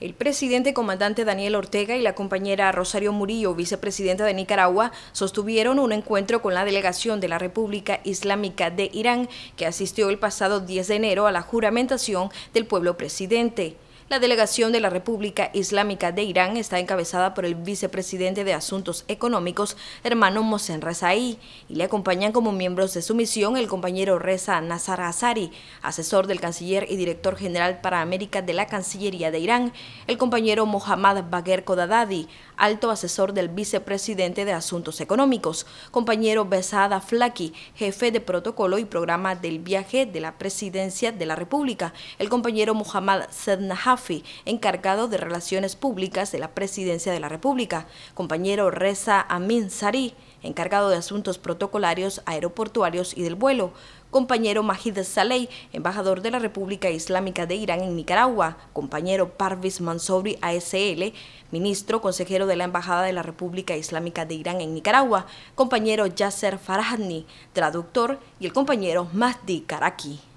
El presidente comandante Daniel Ortega y la compañera Rosario Murillo, vicepresidenta de Nicaragua, sostuvieron un encuentro con la delegación de la República Islámica de Irán, que asistió el pasado 10 de enero a la juramentación del pueblo presidente. La delegación de la República Islámica de Irán está encabezada por el vicepresidente de Asuntos Económicos, hermano Mohsen Rezaí, y le acompañan como miembros de su misión el compañero Reza Nazar Azari, asesor del canciller y director general para América de la Cancillería de Irán, el compañero Mohammad Bagher Kodadadi, alto asesor del vicepresidente de Asuntos Económicos, compañero Besada Flaki, jefe de protocolo y programa del viaje de la presidencia de la República, el compañero Mohammad Sednahaf, encargado de Relaciones Públicas de la Presidencia de la República, compañero Reza Amin Sari, encargado de asuntos protocolarios aeroportuarios y del vuelo, compañero Majid Saleh, embajador de la República Islámica de Irán en Nicaragua, compañero Parvis Mansouri ASL, ministro consejero de la Embajada de la República Islámica de Irán en Nicaragua, compañero Yasser Faradni, traductor, y el compañero Mazdi Karaki.